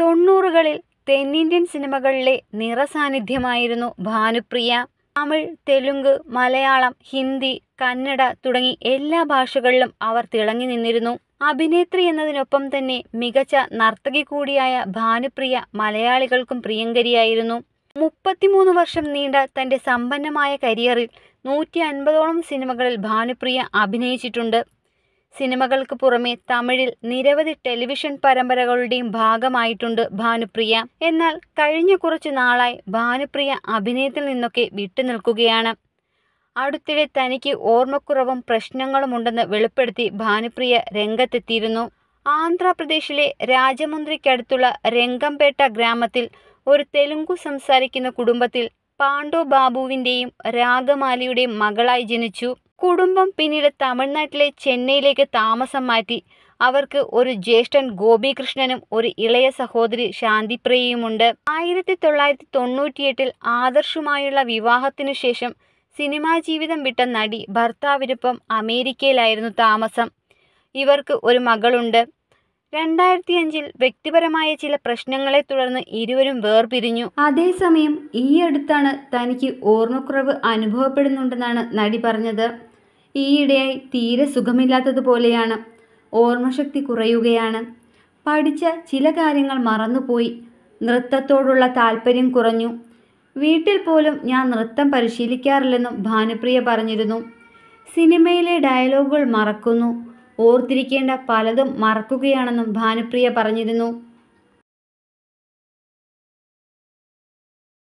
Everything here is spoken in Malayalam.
തൊണ്ണൂറുകളിൽ തെന്നിന്ത്യൻ സിനിമകളിലെ നിറസാന്നിധ്യമായിരുന്നു ഭാനുപ്രിയ തമിഴ് തെലുങ്ക് മലയാളം ഹിന്ദി കന്നഡ തുടങ്ങി എല്ലാ ഭാഷകളിലും അവർ തിളങ്ങി നിന്നിരുന്നു അഭിനേത്രി എന്നതിനൊപ്പം തന്നെ മികച്ച നർത്തകി കൂടിയായ ഭാനുപ്രിയ മലയാളികൾക്കും പ്രിയങ്കരിയായിരുന്നു മുപ്പത്തിമൂന്ന് വർഷം നീണ്ട തന്റെ സമ്പന്നമായ കരിയറിൽ നൂറ്റി അൻപതോളം സിനിമകളിൽ ഭാനുപ്രിയ അഭിനയിച്ചിട്ടുണ്ട് സിനിമകൾക്ക് പുറമെ തമിഴിൽ നിരവധി ടെലിവിഷൻ പരമ്പരകളുടെയും ഭാഗമായിട്ടുണ്ട് ഭാനുപ്രിയ എന്നാൽ കഴിഞ്ഞ കുറച്ചു നാളായി ഭാനുപ്രിയ അഭിനയത്തിൽ നിന്നൊക്കെ വിട്ടുനിൽക്കുകയാണ് അടുത്തിടെ തനിക്ക് ഓർമ്മക്കുറവും പ്രശ്നങ്ങളും ഉണ്ടെന്ന് വെളിപ്പെടുത്തി ഭാനുപ്രിയ രംഗത്തെത്തിയിരുന്നു ആന്ധ്രാപ്രദേശിലെ രാജമുന്ദ്രിക്കടുത്തുള്ള രംഗംപേട്ട ഗ്രാമത്തിൽ ഒരു തെലുങ്കു സംസാരിക്കുന്ന കുടുംബത്തിൽ പാണ്ഡോ ബാബുവിൻ്റെയും രാഗമാലിയുടെയും മകളായി ജനിച്ചു കുടുംബം പിന്നീട് തമിഴ്നാട്ടിലെ ചെന്നൈയിലേക്ക് താമസം മാറ്റി അവർക്ക് ഒരു ജ്യേഷ്ഠൻ ഗോപികൃഷ്ണനും ഒരു ഇളയ സഹോദരി ശാന്തിപ്രിയയുമുണ്ട് ആയിരത്തി തൊള്ളായിരത്തി തൊണ്ണൂറ്റിയെട്ടിൽ ആദർശുമായുള്ള വിവാഹത്തിനു ശേഷം സിനിമാ ജീവിതം വിട്ട നടി ഭർത്താവിനൊപ്പം അമേരിക്കയിലായിരുന്നു താമസം ഇവർക്ക് ഒരു മകളുണ്ട് രണ്ടായിരത്തി അഞ്ചിൽ വ്യക്തിപരമായ ചില പ്രശ്നങ്ങളെ തുടർന്ന് ഇരുവരും വേർപിരിഞ്ഞു അതേസമയം ഈ അടുത്താണ് തനിക്ക് ഓർമ്മക്കുറവ് അനുഭവപ്പെടുന്നുണ്ടെന്നാണ് നടി പറഞ്ഞത് ഈയിടെയായി തീരെ സുഖമില്ലാത്തതുപോലെയാണ് ഓർമ്മശക്തി കുറയുകയാണ് പഠിച്ച ചില കാര്യങ്ങൾ മറന്നുപോയി നൃത്തത്തോടുള്ള താല്പര്യം കുറഞ്ഞു വീട്ടിൽ പോലും ഞാൻ നൃത്തം പരിശീലിക്കാറില്ലെന്നും ഭാനുപ്രിയ പറഞ്ഞിരുന്നു സിനിമയിലെ ഡയലോഗുകൾ മറക്കുന്നു ഓർത്തിരിക്കേണ്ട പലതും മറക്കുകയാണെന്നും ഭാനുപ്രിയ പറഞ്ഞിരുന്നു